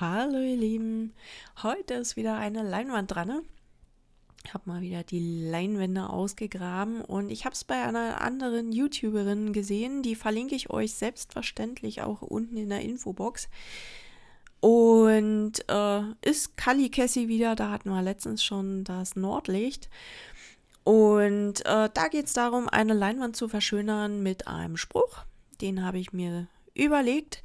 Hallo ihr Lieben, heute ist wieder eine Leinwand dran. Ne? Ich habe mal wieder die Leinwände ausgegraben und ich habe es bei einer anderen YouTuberin gesehen, die verlinke ich euch selbstverständlich auch unten in der Infobox. Und äh, ist Kali Cassie wieder, da hatten wir letztens schon das Nordlicht. Und äh, da geht es darum, eine Leinwand zu verschönern mit einem Spruch. Den habe ich mir überlegt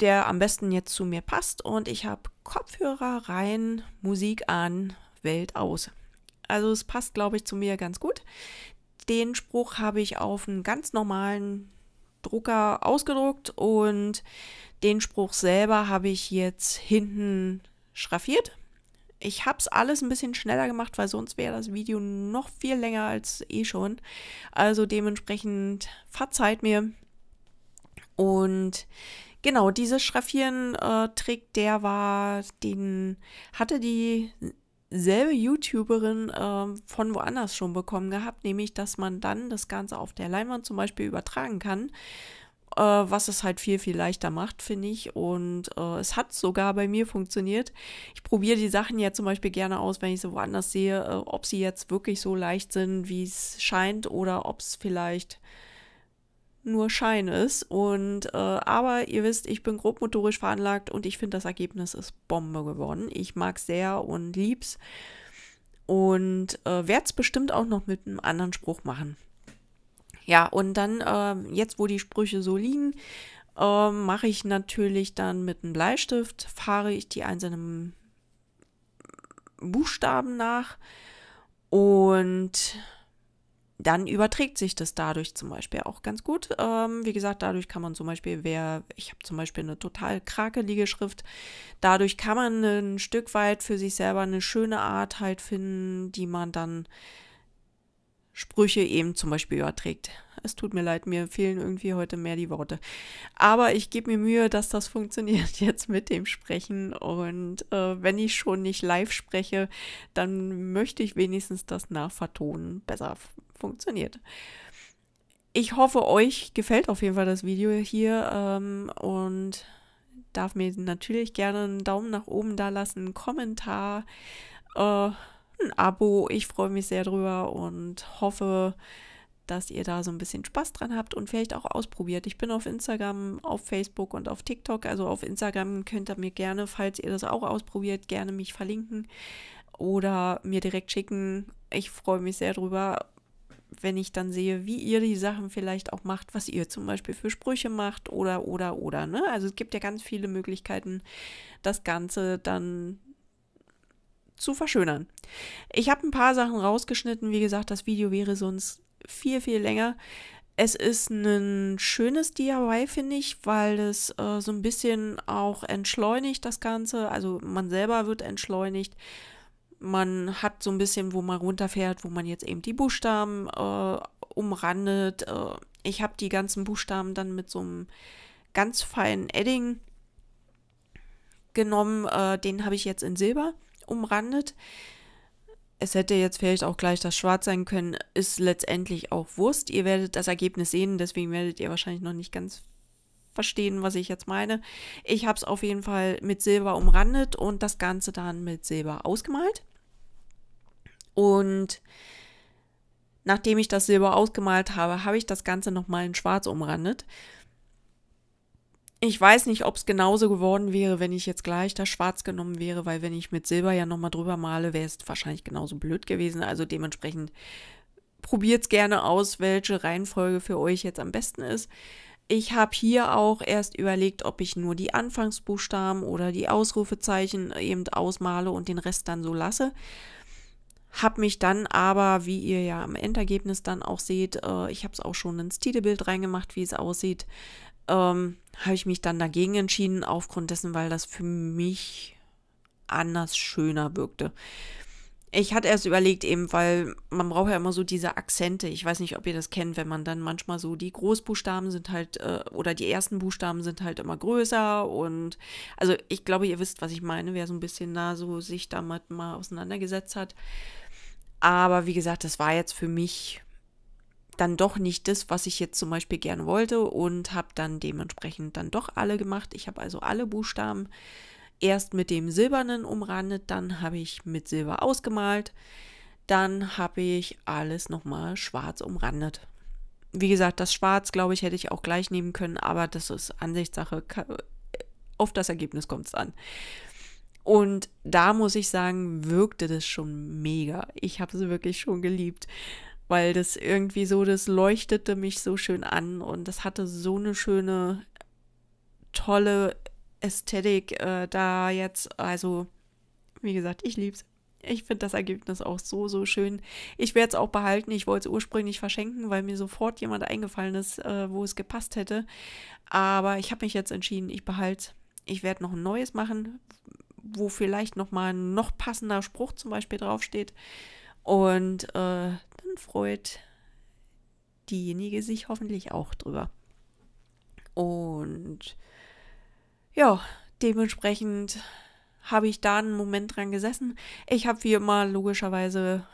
der am besten jetzt zu mir passt. Und ich habe Kopfhörer rein, Musik an, Welt aus. Also es passt, glaube ich, zu mir ganz gut. Den Spruch habe ich auf einem ganz normalen Drucker ausgedruckt und den Spruch selber habe ich jetzt hinten schraffiert. Ich habe es alles ein bisschen schneller gemacht, weil sonst wäre das Video noch viel länger als eh schon. Also dementsprechend verzeiht mir. Und Genau, diese Schraffieren-Trick, äh, der war, den hatte die selbe YouTuberin äh, von woanders schon bekommen gehabt, nämlich dass man dann das Ganze auf der Leinwand zum Beispiel übertragen kann, äh, was es halt viel, viel leichter macht, finde ich. Und äh, es hat sogar bei mir funktioniert. Ich probiere die Sachen ja zum Beispiel gerne aus, wenn ich sie woanders sehe, äh, ob sie jetzt wirklich so leicht sind, wie es scheint, oder ob es vielleicht nur Schein ist. Und äh, aber ihr wisst, ich bin grobmotorisch veranlagt und ich finde das Ergebnis ist Bombe geworden. Ich mag sehr und lieb's und äh, werde es bestimmt auch noch mit einem anderen Spruch machen. Ja, und dann äh, jetzt, wo die Sprüche so liegen, äh, mache ich natürlich dann mit einem Bleistift fahre ich die einzelnen Buchstaben nach und dann überträgt sich das dadurch zum Beispiel auch ganz gut. Ähm, wie gesagt, dadurch kann man zum Beispiel, wer, ich habe zum Beispiel eine total krakelige Schrift, dadurch kann man ein Stück weit für sich selber eine schöne Art halt finden, die man dann Sprüche eben zum Beispiel überträgt. Es tut mir leid, mir fehlen irgendwie heute mehr die Worte. Aber ich gebe mir Mühe, dass das funktioniert jetzt mit dem Sprechen. Und äh, wenn ich schon nicht live spreche, dann möchte ich wenigstens das Nachvertonen besser funktioniert. Ich hoffe, euch gefällt auf jeden Fall das Video hier ähm, und darf mir natürlich gerne einen Daumen nach oben da lassen, einen Kommentar, äh, ein Abo. Ich freue mich sehr drüber und hoffe, dass ihr da so ein bisschen Spaß dran habt und vielleicht auch ausprobiert. Ich bin auf Instagram, auf Facebook und auf TikTok. Also auf Instagram könnt ihr mir gerne, falls ihr das auch ausprobiert, gerne mich verlinken oder mir direkt schicken. Ich freue mich sehr drüber, wenn ich dann sehe, wie ihr die Sachen vielleicht auch macht, was ihr zum Beispiel für Sprüche macht oder, oder, oder. Ne? Also es gibt ja ganz viele Möglichkeiten, das Ganze dann zu verschönern. Ich habe ein paar Sachen rausgeschnitten. Wie gesagt, das Video wäre sonst viel, viel länger. Es ist ein schönes DIY, finde ich, weil es äh, so ein bisschen auch entschleunigt das Ganze. Also man selber wird entschleunigt. Man hat so ein bisschen, wo man runterfährt, wo man jetzt eben die Buchstaben äh, umrandet. Äh, ich habe die ganzen Buchstaben dann mit so einem ganz feinen Edding genommen. Äh, den habe ich jetzt in Silber umrandet es hätte jetzt vielleicht auch gleich das Schwarz sein können, ist letztendlich auch Wurst. Ihr werdet das Ergebnis sehen, deswegen werdet ihr wahrscheinlich noch nicht ganz verstehen, was ich jetzt meine. Ich habe es auf jeden Fall mit Silber umrandet und das Ganze dann mit Silber ausgemalt. Und nachdem ich das Silber ausgemalt habe, habe ich das Ganze nochmal in Schwarz umrandet ich weiß nicht, ob es genauso geworden wäre, wenn ich jetzt gleich das Schwarz genommen wäre, weil wenn ich mit Silber ja nochmal drüber male, wäre es wahrscheinlich genauso blöd gewesen. Also dementsprechend probiert es gerne aus, welche Reihenfolge für euch jetzt am besten ist. Ich habe hier auch erst überlegt, ob ich nur die Anfangsbuchstaben oder die Ausrufezeichen eben ausmale und den Rest dann so lasse. Habe mich dann aber, wie ihr ja am Endergebnis dann auch seht, äh, ich habe es auch schon ins Titelbild reingemacht, wie es aussieht, ähm, habe ich mich dann dagegen entschieden, aufgrund dessen, weil das für mich anders schöner wirkte. Ich hatte erst überlegt, eben, weil man braucht ja immer so diese Akzente. Ich weiß nicht, ob ihr das kennt, wenn man dann manchmal so die Großbuchstaben sind halt, äh, oder die ersten Buchstaben sind halt immer größer und also ich glaube, ihr wisst, was ich meine, wer so ein bisschen da so sich damit mal auseinandergesetzt hat. Aber wie gesagt, das war jetzt für mich dann doch nicht das, was ich jetzt zum Beispiel gerne wollte und habe dann dementsprechend dann doch alle gemacht. Ich habe also alle Buchstaben erst mit dem silbernen umrandet, dann habe ich mit Silber ausgemalt, dann habe ich alles nochmal schwarz umrandet. Wie gesagt, das Schwarz, glaube ich, hätte ich auch gleich nehmen können, aber das ist Ansichtssache. Auf das Ergebnis kommt es an. Und da muss ich sagen, wirkte das schon mega. Ich habe sie wirklich schon geliebt, weil das irgendwie so, das leuchtete mich so schön an und das hatte so eine schöne, tolle Ästhetik äh, da jetzt. Also, wie gesagt, ich liebe es. Ich finde das Ergebnis auch so, so schön. Ich werde es auch behalten. Ich wollte es ursprünglich verschenken, weil mir sofort jemand eingefallen ist, äh, wo es gepasst hätte. Aber ich habe mich jetzt entschieden, ich behalte es. Ich werde noch ein neues machen wo vielleicht nochmal ein noch passender Spruch zum Beispiel draufsteht. Und äh, dann freut diejenige sich hoffentlich auch drüber. Und ja, dementsprechend habe ich da einen Moment dran gesessen. Ich habe wie immer logischerweise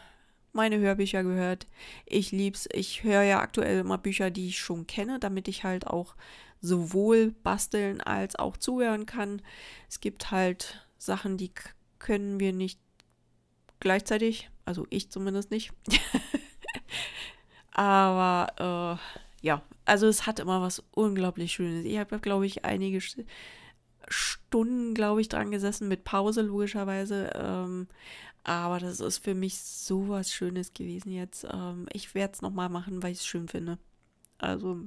meine Hörbücher gehört. Ich lieb's. Ich höre ja aktuell immer Bücher, die ich schon kenne, damit ich halt auch sowohl basteln als auch zuhören kann. Es gibt halt Sachen, die können wir nicht gleichzeitig. Also ich zumindest nicht. Aber äh, ja, also es hat immer was unglaublich Schönes. Ich habe, glaube ich, einige Stunden, glaube ich, dran gesessen, mit Pause logischerweise. Ähm, aber das ist für mich so was Schönes gewesen jetzt. Ähm, ich werde es nochmal machen, weil ich es schön finde. Also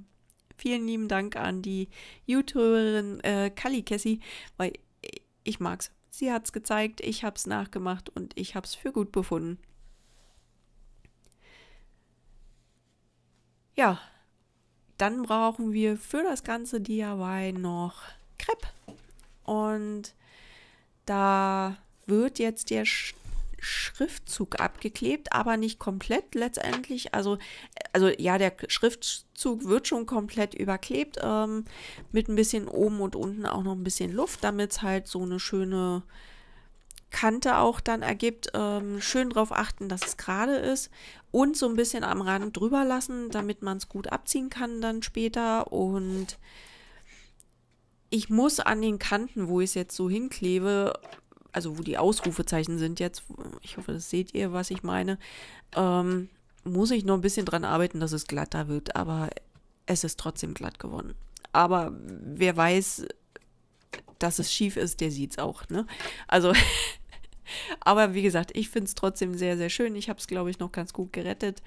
vielen lieben Dank an die YouTuberin äh, Kali Kessi, weil äh, ich mag's. Sie hat's gezeigt, ich hab's nachgemacht und ich hab's für gut befunden. Ja, dann brauchen wir für das ganze DIY noch Crepe. Und da wird jetzt der Sch Schriftzug abgeklebt, aber nicht komplett letztendlich. Also, also ja, der Schriftzug wird schon komplett überklebt, ähm, mit ein bisschen oben und unten auch noch ein bisschen Luft, damit es halt so eine schöne Kante auch dann ergibt. Ähm, schön drauf achten, dass es gerade ist und so ein bisschen am Rand drüber lassen, damit man es gut abziehen kann dann später und ich muss an den Kanten, wo ich es jetzt so hinklebe, also wo die Ausrufezeichen sind jetzt, ich hoffe, das seht ihr, was ich meine, ähm, muss ich noch ein bisschen dran arbeiten, dass es glatter wird, aber es ist trotzdem glatt geworden. Aber wer weiß, dass es schief ist, der sieht es auch, ne? Also Aber wie gesagt, ich finde es trotzdem sehr, sehr schön. Ich habe es, glaube ich, noch ganz gut gerettet.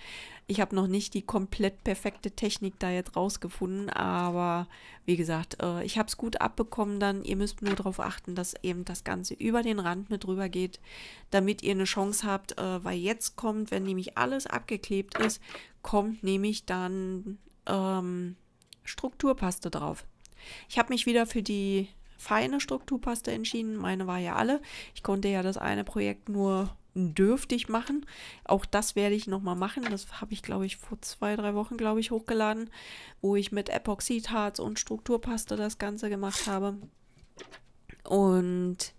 Ich habe noch nicht die komplett perfekte Technik da jetzt rausgefunden, aber wie gesagt, äh, ich habe es gut abbekommen dann. Ihr müsst nur darauf achten, dass eben das Ganze über den Rand mit rüber geht, damit ihr eine Chance habt, äh, weil jetzt kommt, wenn nämlich alles abgeklebt ist, kommt nämlich dann ähm, Strukturpaste drauf. Ich habe mich wieder für die feine Strukturpaste entschieden. Meine war ja alle. Ich konnte ja das eine Projekt nur dürftig machen. Auch das werde ich nochmal machen. Das habe ich, glaube ich, vor zwei, drei Wochen, glaube ich, hochgeladen, wo ich mit Epoxidharz und Strukturpaste das Ganze gemacht habe. Und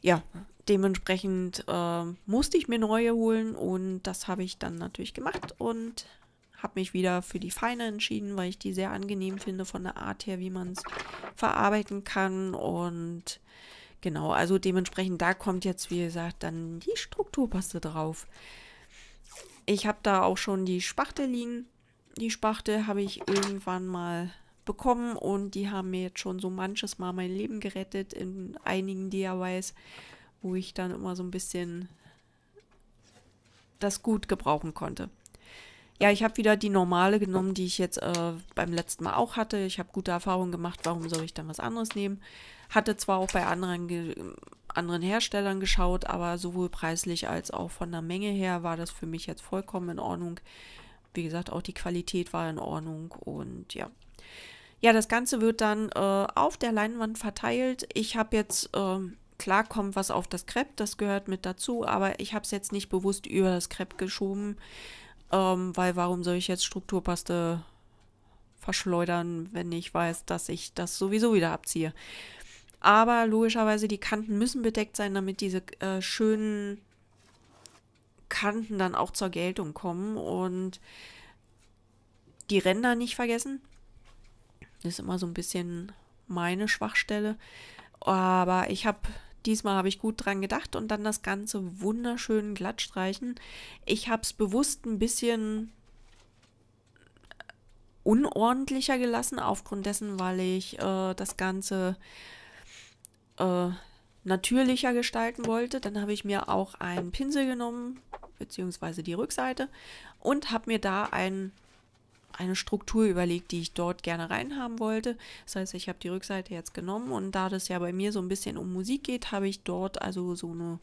ja, dementsprechend äh, musste ich mir neue holen und das habe ich dann natürlich gemacht und habe mich wieder für die Feine entschieden, weil ich die sehr angenehm finde von der Art her, wie man es verarbeiten kann. Und genau, also dementsprechend, da kommt jetzt, wie gesagt, dann die Strukturpaste drauf. Ich habe da auch schon die Spachtel liegen. Die Spachtel habe ich irgendwann mal bekommen und die haben mir jetzt schon so manches Mal mein Leben gerettet in einigen DIYs, wo ich dann immer so ein bisschen das gut gebrauchen konnte. Ja, ich habe wieder die normale genommen, die ich jetzt äh, beim letzten Mal auch hatte. Ich habe gute Erfahrungen gemacht, warum soll ich dann was anderes nehmen? Hatte zwar auch bei anderen, anderen Herstellern geschaut, aber sowohl preislich als auch von der Menge her war das für mich jetzt vollkommen in Ordnung. Wie gesagt, auch die Qualität war in Ordnung und ja. Ja, das Ganze wird dann äh, auf der Leinwand verteilt. Ich habe jetzt, äh, klar kommt was auf das Crepe, das gehört mit dazu, aber ich habe es jetzt nicht bewusst über das Crepe geschoben, ähm, weil warum soll ich jetzt Strukturpaste verschleudern, wenn ich weiß, dass ich das sowieso wieder abziehe. Aber logischerweise, die Kanten müssen bedeckt sein, damit diese äh, schönen Kanten dann auch zur Geltung kommen. Und die Ränder nicht vergessen. Das ist immer so ein bisschen meine Schwachstelle. Aber ich habe Diesmal habe ich gut dran gedacht und dann das Ganze wunderschön glatt streichen. Ich habe es bewusst ein bisschen unordentlicher gelassen, aufgrund dessen, weil ich äh, das Ganze äh, natürlicher gestalten wollte. Dann habe ich mir auch einen Pinsel genommen, beziehungsweise die Rückseite, und habe mir da einen eine Struktur überlegt, die ich dort gerne reinhaben wollte. Das heißt, ich habe die Rückseite jetzt genommen und da das ja bei mir so ein bisschen um Musik geht, habe ich dort also so eine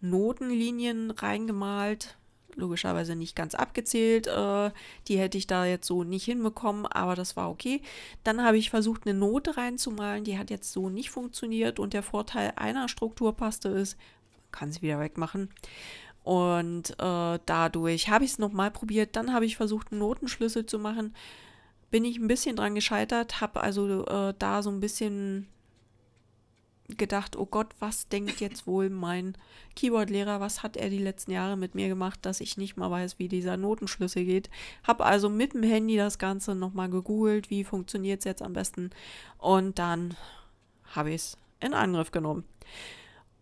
Notenlinien reingemalt. Logischerweise nicht ganz abgezählt. Äh, die hätte ich da jetzt so nicht hinbekommen, aber das war okay. Dann habe ich versucht, eine Note reinzumalen. Die hat jetzt so nicht funktioniert. Und der Vorteil einer Strukturpaste ist, kann sie wieder wegmachen. Und äh, dadurch habe ich es nochmal probiert. Dann habe ich versucht, einen Notenschlüssel zu machen. Bin ich ein bisschen dran gescheitert, habe also äh, da so ein bisschen gedacht, oh Gott, was denkt jetzt wohl mein Keyboardlehrer, was hat er die letzten Jahre mit mir gemacht, dass ich nicht mal weiß, wie dieser Notenschlüssel geht. Habe also mit dem Handy das Ganze nochmal gegoogelt, wie funktioniert es jetzt am besten. Und dann habe ich es in Angriff genommen.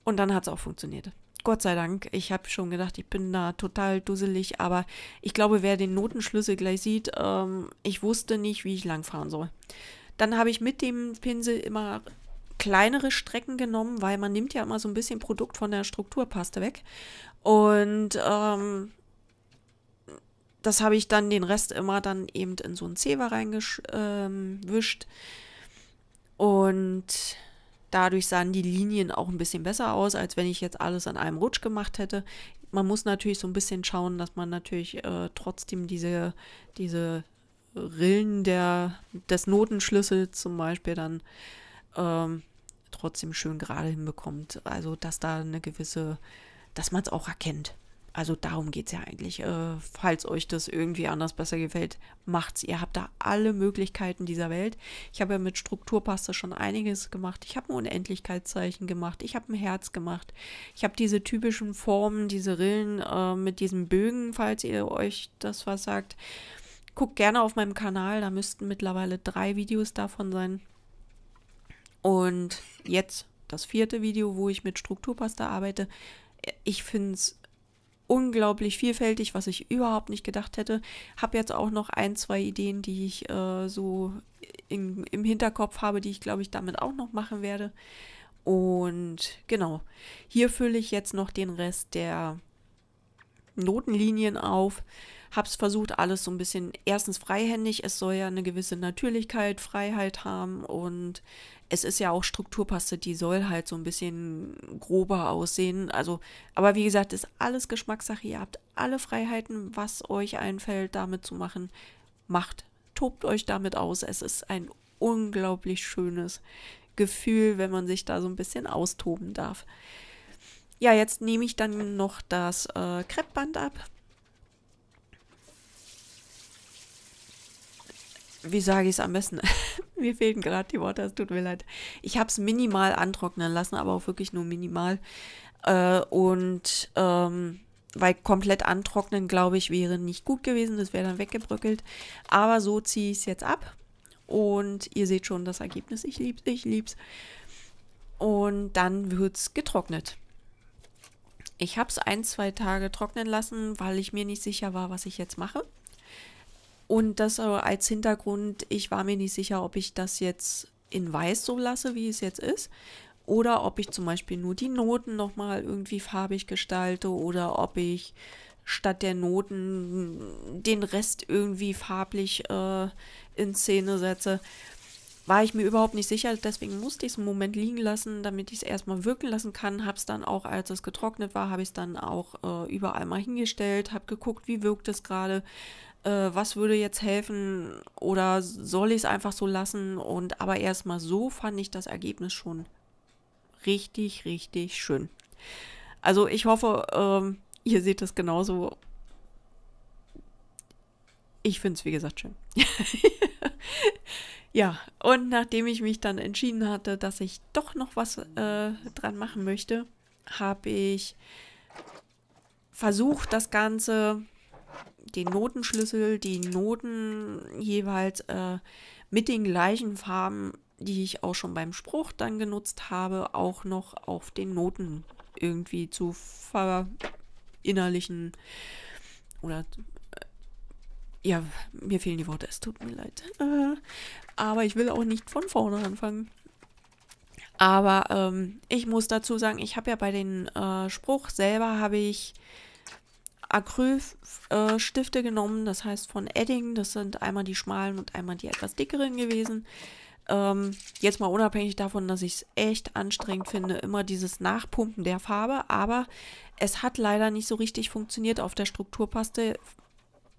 Und dann hat es auch funktioniert. Gott sei Dank. Ich habe schon gedacht, ich bin da total dusselig, aber ich glaube, wer den Notenschlüssel gleich sieht, ähm, ich wusste nicht, wie ich langfahren soll. Dann habe ich mit dem Pinsel immer kleinere Strecken genommen, weil man nimmt ja immer so ein bisschen Produkt von der Strukturpaste weg. Und ähm, das habe ich dann den Rest immer dann eben in so ein Zewa reingewischt. Ähm, und Dadurch sahen die Linien auch ein bisschen besser aus, als wenn ich jetzt alles an einem Rutsch gemacht hätte. Man muss natürlich so ein bisschen schauen, dass man natürlich äh, trotzdem diese, diese Rillen der, des Notenschlüssels zum Beispiel dann ähm, trotzdem schön gerade hinbekommt. Also, dass da eine gewisse, dass man es auch erkennt also darum geht es ja eigentlich. Äh, falls euch das irgendwie anders besser gefällt, macht's. Ihr habt da alle Möglichkeiten dieser Welt. Ich habe ja mit Strukturpaste schon einiges gemacht. Ich habe ein Unendlichkeitszeichen gemacht. Ich habe ein Herz gemacht. Ich habe diese typischen Formen, diese Rillen äh, mit diesen Bögen, falls ihr euch das was sagt. Guckt gerne auf meinem Kanal. Da müssten mittlerweile drei Videos davon sein. Und jetzt das vierte Video, wo ich mit Strukturpaste arbeite. Ich finde es unglaublich vielfältig, was ich überhaupt nicht gedacht hätte. Habe jetzt auch noch ein, zwei Ideen, die ich äh, so in, im Hinterkopf habe, die ich glaube ich damit auch noch machen werde. Und genau, hier fülle ich jetzt noch den Rest der Notenlinien auf habe es versucht, alles so ein bisschen, erstens freihändig, es soll ja eine gewisse Natürlichkeit, Freiheit haben und es ist ja auch Strukturpaste, die soll halt so ein bisschen grober aussehen. Also, aber wie gesagt, ist alles Geschmackssache. Ihr habt alle Freiheiten, was euch einfällt, damit zu machen. Macht, tobt euch damit aus. Es ist ein unglaublich schönes Gefühl, wenn man sich da so ein bisschen austoben darf. Ja, jetzt nehme ich dann noch das äh, Kreppband ab wie sage ich es am besten? mir fehlen gerade die Worte, es tut mir leid. Ich habe es minimal antrocknen lassen, aber auch wirklich nur minimal. Äh, und ähm, weil komplett antrocknen, glaube ich, wäre nicht gut gewesen. Das wäre dann weggebröckelt. Aber so ziehe ich es jetzt ab. Und ihr seht schon das Ergebnis. Ich lieb's, ich lieb's. Und dann wird es getrocknet. Ich habe es ein, zwei Tage trocknen lassen, weil ich mir nicht sicher war, was ich jetzt mache. Und das äh, als Hintergrund, ich war mir nicht sicher, ob ich das jetzt in weiß so lasse, wie es jetzt ist, oder ob ich zum Beispiel nur die Noten nochmal irgendwie farbig gestalte oder ob ich statt der Noten den Rest irgendwie farblich äh, in Szene setze. War ich mir überhaupt nicht sicher, deswegen musste ich es einen Moment liegen lassen, damit ich es erstmal wirken lassen kann. Habe es dann auch, als es getrocknet war, habe ich es dann auch äh, überall mal hingestellt, habe geguckt, wie wirkt es gerade äh, was würde jetzt helfen oder soll ich es einfach so lassen? Und aber erstmal so fand ich das Ergebnis schon richtig, richtig schön. Also ich hoffe, ähm, ihr seht das genauso. Ich finde es, wie gesagt, schön. ja, und nachdem ich mich dann entschieden hatte, dass ich doch noch was äh, dran machen möchte, habe ich versucht, das Ganze den Notenschlüssel, die Noten jeweils äh, mit den gleichen Farben, die ich auch schon beim Spruch dann genutzt habe, auch noch auf den Noten irgendwie zu verinnerlichen. Oder äh, ja, mir fehlen die Worte, es tut mir leid. Äh, aber ich will auch nicht von vorne anfangen. Aber ähm, ich muss dazu sagen, ich habe ja bei den äh, Spruch selber habe ich Acrylstifte genommen, das heißt von Edding. Das sind einmal die schmalen und einmal die etwas dickeren gewesen. Ähm, jetzt mal unabhängig davon, dass ich es echt anstrengend finde, immer dieses Nachpumpen der Farbe, aber es hat leider nicht so richtig funktioniert auf der Strukturpaste.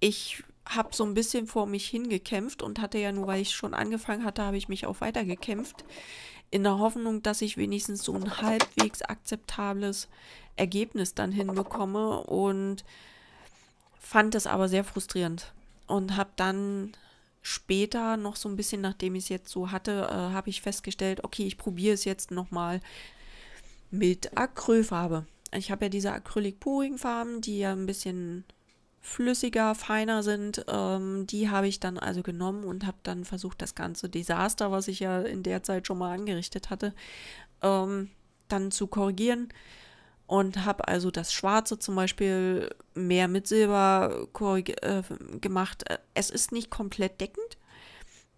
Ich habe so ein bisschen vor mich hingekämpft und hatte ja nur, weil ich schon angefangen hatte, habe ich mich auch weitergekämpft in der Hoffnung, dass ich wenigstens so ein halbwegs akzeptables Ergebnis dann hinbekomme und fand das aber sehr frustrierend und habe dann später noch so ein bisschen, nachdem ich es jetzt so hatte, äh, habe ich festgestellt, okay, ich probiere es jetzt nochmal mit Acrylfarbe. Ich habe ja diese Acrylic-Pouring-Farben, die ja ein bisschen flüssiger, feiner sind. Ähm, die habe ich dann also genommen und habe dann versucht, das ganze Desaster, was ich ja in der Zeit schon mal angerichtet hatte, ähm, dann zu korrigieren. Und habe also das Schwarze zum Beispiel mehr mit Silber äh, gemacht. Äh, es ist nicht komplett deckend,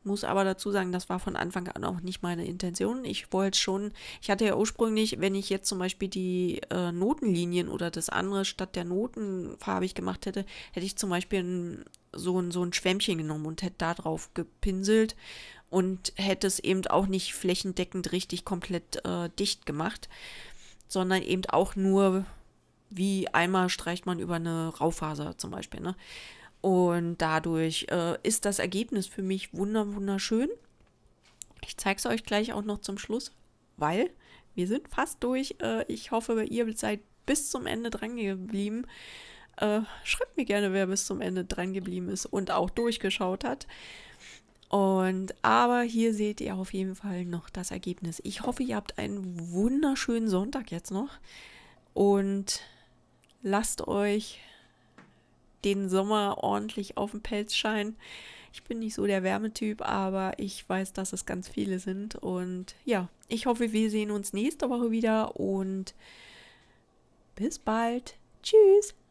muss aber dazu sagen, das war von Anfang an auch nicht meine Intention. Ich wollte schon, ich hatte ja ursprünglich, wenn ich jetzt zum Beispiel die äh, Notenlinien oder das andere statt der Noten farbig gemacht hätte, hätte ich zum Beispiel ein, so, ein, so ein Schwämmchen genommen und hätte da drauf gepinselt und hätte es eben auch nicht flächendeckend richtig komplett äh, dicht gemacht, sondern eben auch nur wie einmal streicht man über eine Raufaser zum Beispiel. Ne? Und dadurch äh, ist das Ergebnis für mich wunderschön. Ich zeige es euch gleich auch noch zum Schluss, weil wir sind fast durch. Äh, ich hoffe, ihr seid bis zum Ende dran geblieben. Äh, schreibt mir gerne, wer bis zum Ende dran geblieben ist und auch durchgeschaut hat. Und aber hier seht ihr auf jeden Fall noch das Ergebnis. Ich hoffe, ihr habt einen wunderschönen Sonntag jetzt noch und lasst euch den Sommer ordentlich auf den Pelz scheinen. Ich bin nicht so der Wärmetyp, aber ich weiß, dass es ganz viele sind. Und ja, ich hoffe, wir sehen uns nächste Woche wieder und bis bald. Tschüss.